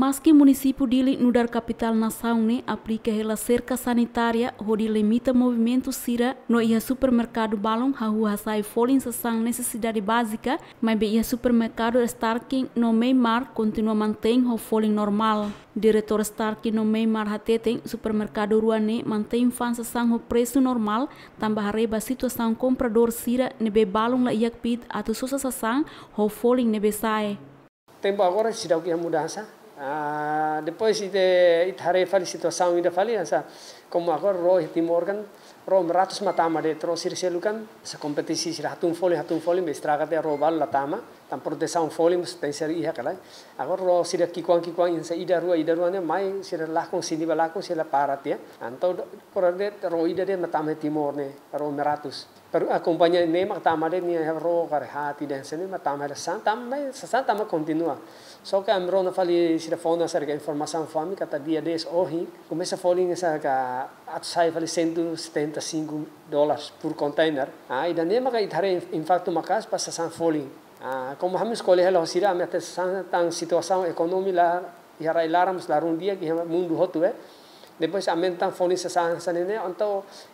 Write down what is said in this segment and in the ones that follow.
Maski munisipu dili de kapital capital nação ne aplica serka cerca ho di limita movimento sira no ia supermercado ha hahu hasai folin sasang necessidade básica, mai be ia supermercado Starking no Meimar continua mantém ho folin normal. Diretor Starking no Meimar hateteng supermercado Ruane mantém fan sasang ho preso normal, tambah reba situasang comprador sira nebe balong la iak pit atau susah sasang ho folin nebe sai. Tempo agora sidau kia mudasa, Uh, ah, depois ite ite fali situação ida fali asa como agora roh Tim kan roh meratus matama de terus sirselukan se kompetisi sirah hatun foli hatun foli mestraga de roh latama por de sound volume ten ser iha kala eh. agor ro sira kikuang kikuang insa ida rua ida rua ne mai sira lakong sini ba lakong sira parat ya anto de ro ida de he timor ne ro meratus per acompagna ne tama de ni ro kare hati de sene matama de santa mai santa ma continua so ka amro na fali sira fonda ser che informasan fami kata dia des ohi oh, komesa folim esa ka at sai atsai fali 175 dollars por container ah ida ne mak itare ithare in facto makas sa san foli Ah, como hemos colegio la hosira me tan situación económica y ahora el aramos la rundía que el mundo depois hotu eh depois amen tan fonisa san sanene anto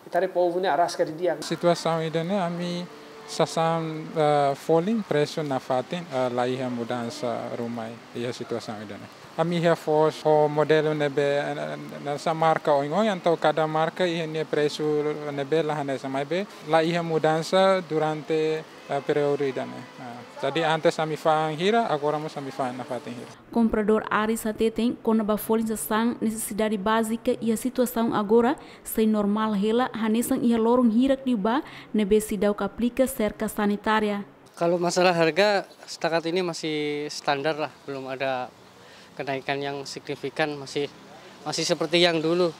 itare povune araskari dia situação a mim sasam uh, falling pressure na fatin uh, eh, laiha mudansa rumai ia situação idana ami ia fos modelo nebe eh, nessa marka o ingoi então tau kada marka iya, ne preço nebe lah sama mai be laiha durante uh, período idana uh, jadi antes sami fang hira agora mo sami fang na fatin hira comprador Aris Hatetem conaba folin sasang necessidade básica e a iya situação agora sem normal hela hanesan ia lorong hirak diba nebe sidau kaplikas cerca sanitaria. Kalau masalah harga setakat ini masih standar lah, belum ada kenaikan yang signifikan, masih masih seperti yang dulu.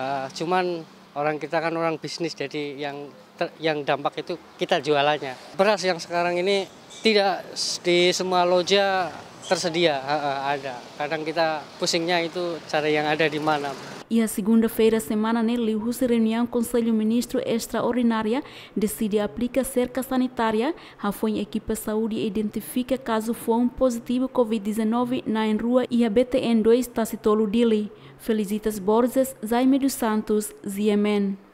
Uh, cuman orang kita kan orang bisnis, jadi yang ter, yang dampak itu kita jualannya. Beras yang sekarang ini tidak di semua loja tersedia, uh, ada. Kadang kita pusingnya itu cara yang ada di mana. e a segunda-feira, semana Nelihu, né, se reunião Conselho Ministro Extraordinária decide aplicar cerca sanitária. A foi Equipa Saúde identifica caso FON positivo Covid-19 na rua e a BTN2 Tacitolo Dili. Felicitas Borges, Jaime dos Santos, Ziemen.